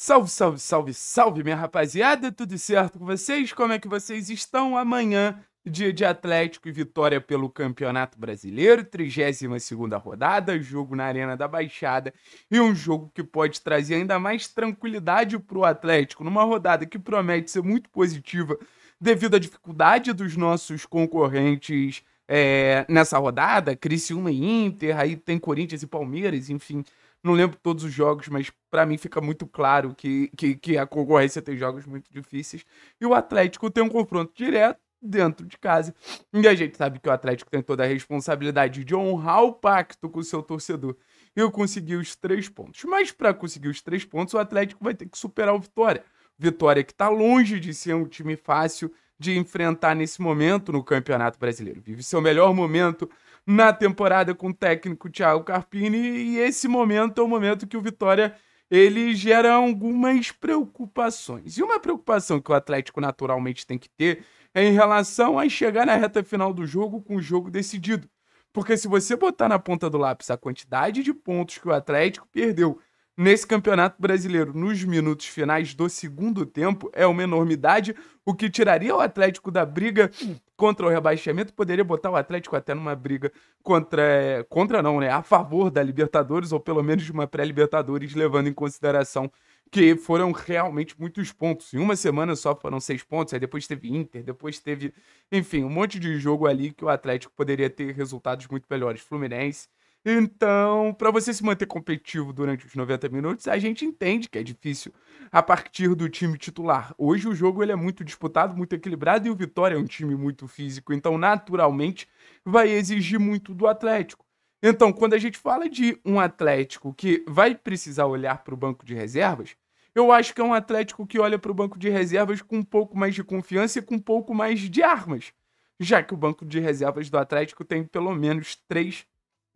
Salve, salve, salve, salve, minha rapaziada, tudo certo com vocês? Como é que vocês estão? Amanhã, dia de Atlético e vitória pelo Campeonato Brasileiro, 32 rodada, jogo na Arena da Baixada e um jogo que pode trazer ainda mais tranquilidade para o Atlético, numa rodada que promete ser muito positiva devido à dificuldade dos nossos concorrentes é, nessa rodada, Criciúma e Inter, aí tem Corinthians e Palmeiras, enfim... Não lembro todos os jogos, mas para mim fica muito claro que, que, que a concorrência tem jogos muito difíceis. E o Atlético tem um confronto direto dentro de casa. E a gente sabe que o Atlético tem toda a responsabilidade de honrar o pacto com o seu torcedor. E consegui os três pontos. Mas para conseguir os três pontos, o Atlético vai ter que superar o Vitória. Vitória que está longe de ser um time fácil de enfrentar nesse momento no Campeonato Brasileiro. Vive seu melhor momento na temporada com o técnico Thiago Carpini e esse momento é o momento que o Vitória ele gera algumas preocupações. E uma preocupação que o Atlético naturalmente tem que ter é em relação a chegar na reta final do jogo com o jogo decidido. Porque se você botar na ponta do lápis a quantidade de pontos que o Atlético perdeu nesse Campeonato Brasileiro, nos minutos finais do segundo tempo, é uma enormidade, o que tiraria o Atlético da briga contra o rebaixamento, poderia botar o Atlético até numa briga contra, contra não, né, a favor da Libertadores, ou pelo menos de uma pré-Libertadores, levando em consideração que foram realmente muitos pontos. Em uma semana só foram seis pontos, aí depois teve Inter, depois teve, enfim, um monte de jogo ali que o Atlético poderia ter resultados muito melhores. Fluminense, então, para você se manter competitivo durante os 90 minutos, a gente entende que é difícil a partir do time titular. Hoje o jogo ele é muito disputado, muito equilibrado e o Vitória é um time muito físico, então naturalmente vai exigir muito do Atlético. Então, quando a gente fala de um Atlético que vai precisar olhar para o banco de reservas, eu acho que é um Atlético que olha para o banco de reservas com um pouco mais de confiança e com um pouco mais de armas, já que o banco de reservas do Atlético tem pelo menos três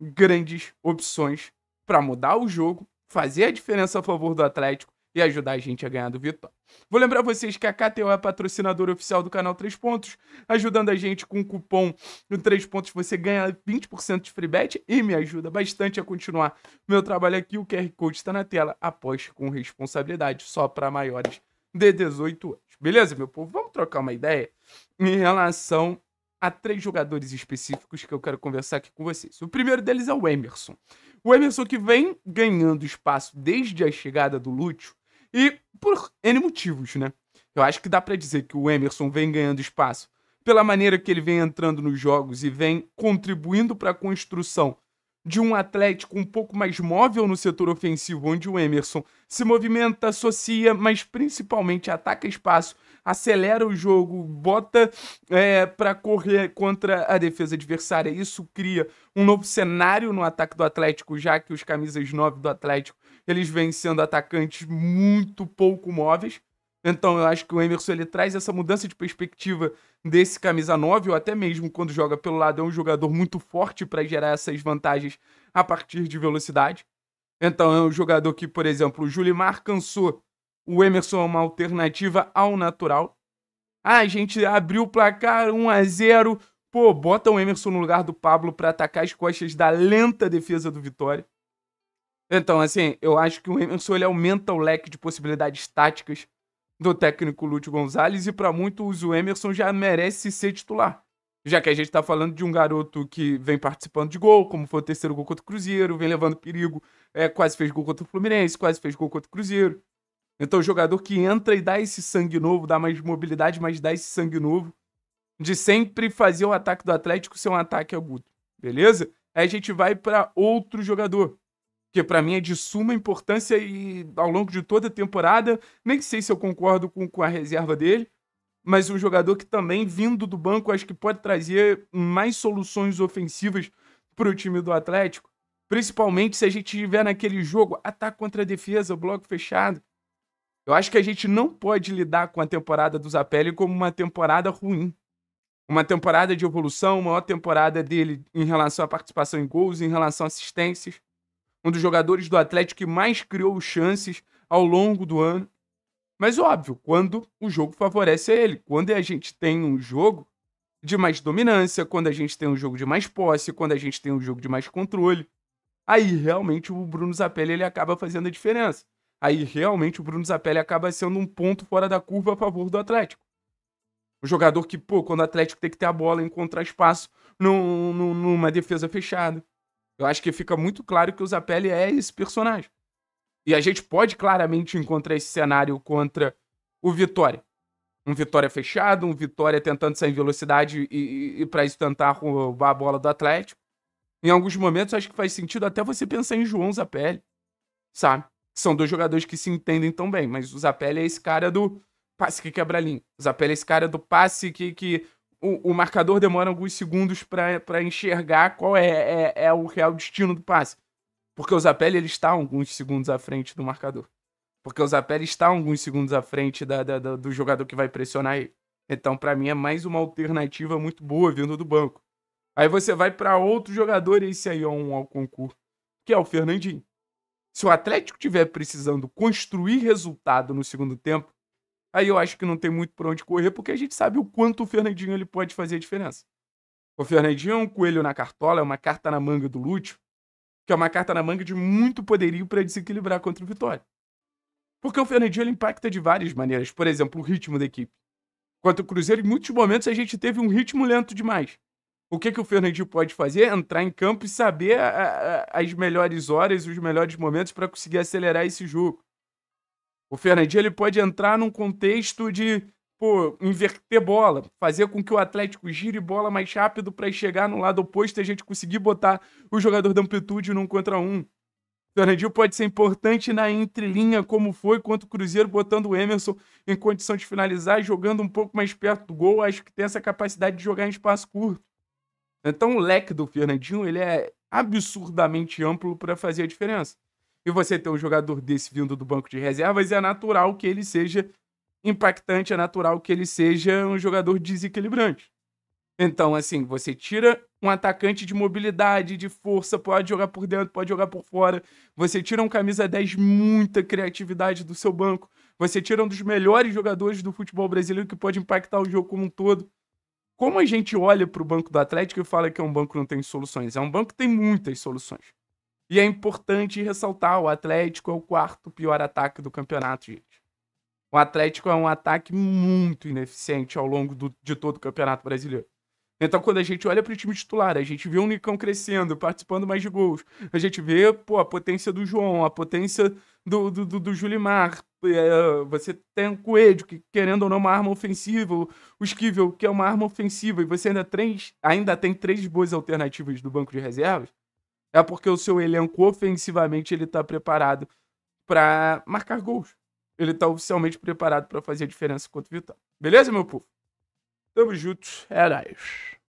grandes opções para mudar o jogo, fazer a diferença a favor do Atlético e ajudar a gente a ganhar do Vitória. Vou lembrar vocês que a KTO é patrocinadora oficial do canal 3 Pontos, ajudando a gente com o cupom do 3 Pontos, você ganha 20% de free bet e me ajuda bastante a continuar meu trabalho aqui. O QR Code está na tela, aposte com responsabilidade, só para maiores de 18 anos. Beleza, meu povo? Vamos trocar uma ideia em relação a três jogadores específicos que eu quero conversar aqui com vocês. O primeiro deles é o Emerson. O Emerson que vem ganhando espaço desde a chegada do Lúcio e por N motivos, né? Eu acho que dá para dizer que o Emerson vem ganhando espaço pela maneira que ele vem entrando nos jogos e vem contribuindo para a construção de um Atlético um pouco mais móvel no setor ofensivo, onde o Emerson se movimenta, associa, mas principalmente ataca espaço, acelera o jogo, bota é, para correr contra a defesa adversária. Isso cria um novo cenário no ataque do Atlético, já que os camisas 9 do Atlético eles vêm sendo atacantes muito pouco móveis. Então eu acho que o Emerson ele traz essa mudança de perspectiva desse camisa 9, ou até mesmo quando joga pelo lado, é um jogador muito forte para gerar essas vantagens a partir de velocidade. Então é um jogador que, por exemplo, o Julimar cansou, o Emerson é uma alternativa ao natural. Ah, a gente abriu o placar 1 a 0 pô, bota o Emerson no lugar do Pablo para atacar as costas da lenta defesa do Vitória. Então, assim, eu acho que o Emerson ele aumenta o leque de possibilidades táticas do técnico Lúcio Gonzalez e para muitos o Emerson já merece ser titular. Já que a gente está falando de um garoto que vem participando de gol, como foi o terceiro gol contra o Cruzeiro, vem levando perigo, é, quase fez gol contra o Fluminense, quase fez gol contra o Cruzeiro. Então, o jogador que entra e dá esse sangue novo, dá mais mobilidade, mas dá esse sangue novo, de sempre fazer o ataque do Atlético ser um ataque agudo, beleza? Aí a gente vai para outro jogador, que para mim é de suma importância e ao longo de toda a temporada, nem sei se eu concordo com, com a reserva dele, mas um jogador que também, vindo do banco, acho que pode trazer mais soluções ofensivas para o time do Atlético, principalmente se a gente tiver naquele jogo ataque contra a defesa, bloco fechado. Eu acho que a gente não pode lidar com a temporada do Zapelli como uma temporada ruim. Uma temporada de evolução, uma maior temporada dele em relação à participação em gols, em relação a assistências um dos jogadores do Atlético que mais criou chances ao longo do ano. Mas óbvio, quando o jogo favorece a ele, quando a gente tem um jogo de mais dominância, quando a gente tem um jogo de mais posse, quando a gente tem um jogo de mais controle, aí realmente o Bruno Zapelli ele acaba fazendo a diferença. Aí realmente o Bruno Zapelli acaba sendo um ponto fora da curva a favor do Atlético. Um jogador que, pô, quando o Atlético tem que ter a bola, encontrar espaço num, num, numa defesa fechada. Eu acho que fica muito claro que o Zapelli é esse personagem. E a gente pode claramente encontrar esse cenário contra o Vitória. Um Vitória fechado, um Vitória tentando sair em velocidade e, e, e para isso tentar roubar a bola do Atlético. Em alguns momentos, acho que faz sentido até você pensar em João Zapelli, sabe? São dois jogadores que se entendem tão bem, mas o Zapelli é esse cara do passe que quebra a linha. O Zapelli é esse cara do passe que, que o, o marcador demora alguns segundos para enxergar qual é, é, é, o real destino do passe. Porque o Zapelli ele está alguns segundos à frente do marcador. Porque o Zapelli está alguns segundos à frente da, da, da do jogador que vai pressionar ele. Então, para mim, é mais uma alternativa muito boa vindo do banco. Aí você vai para outro jogador, esse aí é um ao concurso, que é o Fernandinho. Se o Atlético tiver precisando construir resultado no segundo tempo, Aí eu acho que não tem muito para onde correr, porque a gente sabe o quanto o Fernandinho ele pode fazer a diferença. O Fernandinho é um coelho na cartola, é uma carta na manga do Lúcio, que é uma carta na manga de muito poderio para desequilibrar contra o Vitória. Porque o Fernandinho ele impacta de várias maneiras. Por exemplo, o ritmo da equipe. Contra o Cruzeiro, em muitos momentos, a gente teve um ritmo lento demais. O que, que o Fernandinho pode fazer? Entrar em campo e saber a, ah, a, ah, ah, as melhores horas, os melhores momentos para conseguir acelerar esse jogo. O Fernandinho ele pode entrar num contexto de pô, inverter bola, fazer com que o Atlético gire bola mais rápido para chegar no lado oposto e a gente conseguir botar o jogador da amplitude num contra um. O Fernandinho pode ser importante na entrelinha, como foi contra o Cruzeiro, botando o Emerson em condição de finalizar, jogando um pouco mais perto do gol. Acho que tem essa capacidade de jogar em espaço curto. Então o leque do Fernandinho ele é absurdamente amplo para fazer a diferença e você ter um jogador desse vindo do banco de reservas, é natural que ele seja impactante, é natural que ele seja um jogador desequilibrante. Então, assim, você tira um atacante de mobilidade, de força, pode jogar por dentro, pode jogar por fora. Você tira um camisa 10, muita criatividade do seu banco. Você tira um dos melhores jogadores do futebol brasileiro que pode impactar o jogo como um todo. Como a gente olha para o banco do Atlético e fala que é um banco que não tem soluções? É um banco que tem muitas soluções. E é importante ressaltar: o Atlético é o quarto pior ataque do campeonato, gente. O Atlético é um ataque muito ineficiente ao longo do, de todo o campeonato brasileiro. Então, quando a gente olha para o time titular, a gente vê o Nicão crescendo, participando mais de gols. A gente vê pô, a potência do João, a potência do, do, do, do Julimar. Eh, você tem o Coelho, que querendo ou não, é uma arma ofensiva. O Esquivel, que é uma arma ofensiva. E você ainda, três, ainda tem três boas alternativas do banco de reservas é porque o seu elenco ofensivamente ele tá preparado para marcar gols. Ele tá oficialmente preparado para fazer a diferença contra o Vital. Beleza, meu povo? Tamo junto. É